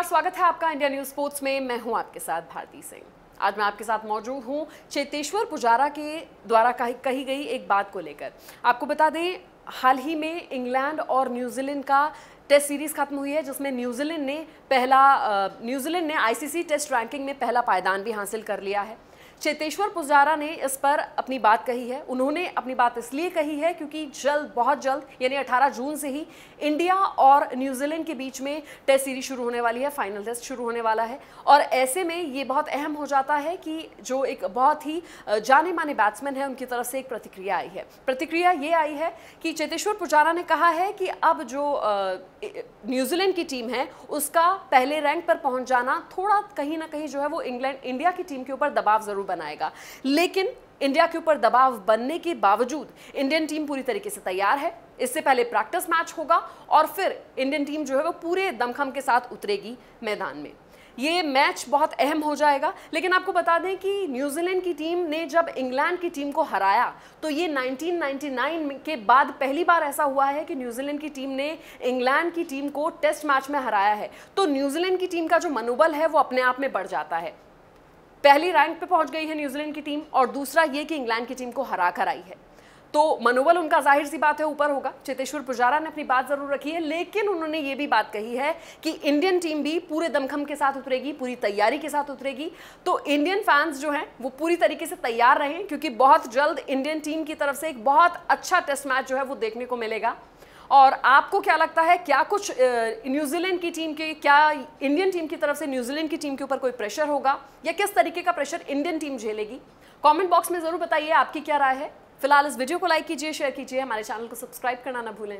नमस्कार स्वागत है आपका इंडिया न्यूज स्पोर्ट्स में मैं हूं आपके साथ भारती सिंह आज मैं आपके साथ मौजूद हूं चेतेश्वर पुजारा के द्वारा कही गई एक बात को लेकर आपको बता दें हाल ही में इंग्लैंड और न्यूजीलैंड का टेस्ट सीरीज खत्म हुई है जिसमें न्यूजीलैंड ने पहला न्यूजीलैंड ने आईसीसी टेस्ट रैंकिंग में पहला पायदान भी हासिल कर लिया है चेतेश्वर पुजारा ने इस पर अपनी बात कही है उन्होंने अपनी बात इसलिए कही है क्योंकि जल्द बहुत जल्द यानी 18 जून से ही इंडिया और न्यूजीलैंड के बीच में टेस्ट सीरीज शुरू होने वाली है फाइनल टेस्ट शुरू होने वाला है और ऐसे में ये बहुत अहम हो जाता है कि जो एक बहुत ही जाने माने बैट्समैन है उनकी तरफ से एक प्रतिक्रिया आई है प्रतिक्रिया ये आई है कि चेतेश्वर पुजारा ने कहा है कि अब जो न्यूजीलैंड की टीम है उसका पहले रैंक पर पहुँच जाना थोड़ा कहीं ना कहीं जो है वो इंग्लैंड इंडिया की टीम के ऊपर दबाव जरूर बनाएगा लेकिन इंडिया के ऊपर दबाव बनने के बावजूद इंडियन टीम पूरी तरीके से तैयार है इससे पहले प्रैक्टिस मैच होगा और फिर इंडियन टीम जो है वो पूरे दमखम के साथ उतरेगी मैदान में ये मैच बहुत अहम हो जाएगा लेकिन आपको बता दें कि न्यूजीलैंड की टीम ने जब इंग्लैंड की टीम को हराया तो ये 1999 के बाद पहली बार ऐसा हुआ है कि न्यूजीलैंड की टीम ने इंग्लैंड की टीम को टेस्ट मैच में हराया है तो न्यूजीलैंड की टीम का जो मनोबल है वो अपने आप में बढ़ जाता है पहली रैंक पे पहुंच गई है न्यूजीलैंड की टीम और दूसरा ये कि इंग्लैंड की टीम को हरा कर आई है तो मनोबल उनका जाहिर सी बात है ऊपर होगा चेतेश्वर पुजारा ने अपनी बात जरूर रखी है लेकिन उन्होंने ये भी बात कही है कि इंडियन टीम भी पूरे दमखम के साथ उतरेगी पूरी तैयारी के साथ उतरेगी तो इंडियन फैंस जो हैं वो पूरी तरीके से तैयार रहें क्योंकि बहुत जल्द इंडियन टीम की तरफ से एक बहुत अच्छा टेस्ट मैच जो है वो देखने को मिलेगा और आपको क्या लगता है क्या कुछ न्यूजीलैंड की टीम के क्या इंडियन टीम की तरफ से न्यूजीलैंड की टीम के ऊपर कोई प्रेशर होगा या किस तरीके का प्रेशर इंडियन टीम झेलेगी कमेंट बॉक्स में ज़रूर बताइए आपकी क्या राय है फिलहाल इस वीडियो को लाइक कीजिए शेयर कीजिए हमारे चैनल को सब्सक्राइब करना ना भूलें